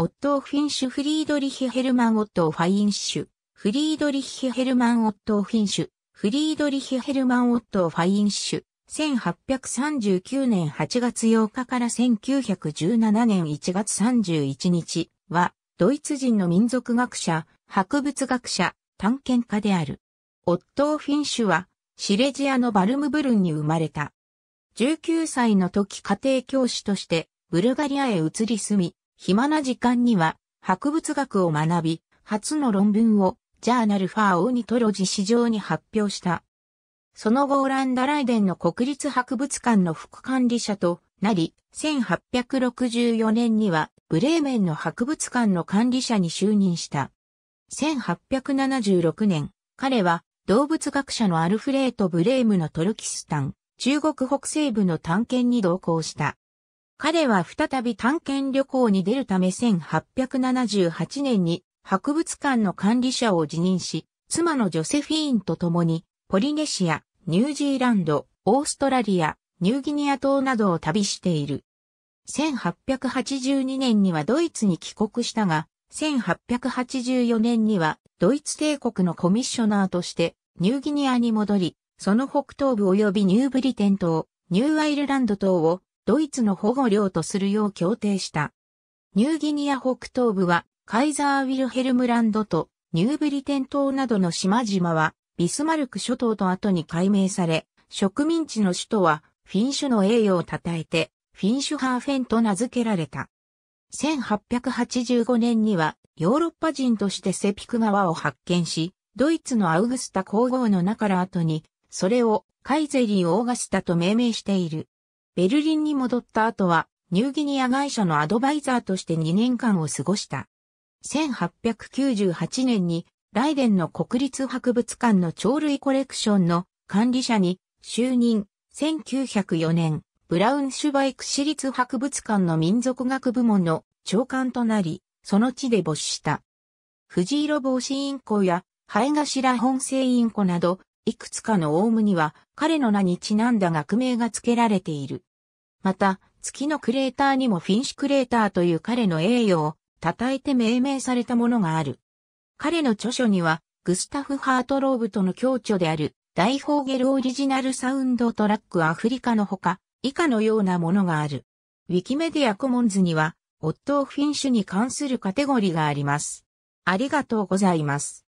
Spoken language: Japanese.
オットー・フィンシュ・フリードリヒ・ヘルマン・オットー・ファインシュ、フリードリヒ・ヘルマン・オットー・フィンシュ、フリードリヒ・ヘルマン・オットー・ファインシュ、1839年8月8日から1917年1月31日は、ドイツ人の民族学者、博物学者、探検家である。オットー・フィンシュは、シレジアのバルムブルンに生まれた。19歳の時家庭教師として、ブルガリアへ移り住み、暇な時間には博物学を学び、初の論文をジャーナルファーオニトロジ史上に発表した。その後オランダライデンの国立博物館の副管理者となり、1864年にはブレーメンの博物館の管理者に就任した。1876年、彼は動物学者のアルフレート・ブレームのトルキスタン、中国北西部の探検に同行した。彼は再び探検旅行に出るため1878年に博物館の管理者を辞任し、妻のジョセフィーンと共に、ポリネシア、ニュージーランド、オーストラリア、ニューギニア島などを旅している。1882年にはドイツに帰国したが、1884年にはドイツ帝国のコミッショナーとしてニューギニアに戻り、その北東部及びニューブリテン島、ニューアイルランド島をドイツの保護領とするよう協定した。ニューギニア北東部はカイザー・ウィルヘルムランドとニューブリテン島などの島々はビスマルク諸島と後に改名され、植民地の首都はフィンシュの栄誉を称えてフィンシュハーフェンと名付けられた。1885年にはヨーロッパ人としてセピク川を発見し、ドイツのアウグスタ皇后の名から後に、それをカイゼリー・オーガスタと命名している。ベルリンに戻った後は、ニューギニア会社のアドバイザーとして2年間を過ごした。1898年に、ライデンの国立博物館の鳥類コレクションの管理者に就任。1904年、ブラウンシュバイク市立博物館の民族学部門の長官となり、その地で没した。藤色帽子インコや、ハエガシラ本性インコなど、いくつかのオウムには彼の名にちなんだ学名が付けられている。また、月のクレーターにもフィンシュクレーターという彼の栄誉を称えて命名されたものがある。彼の著書には、グスタフ・ハートローブとの共著である、大ホーゲルオリジナルサウンドトラックアフリカのほか、以下のようなものがある。ウィキメディアコモンズには、オットー・フィンシュに関するカテゴリーがあります。ありがとうございます。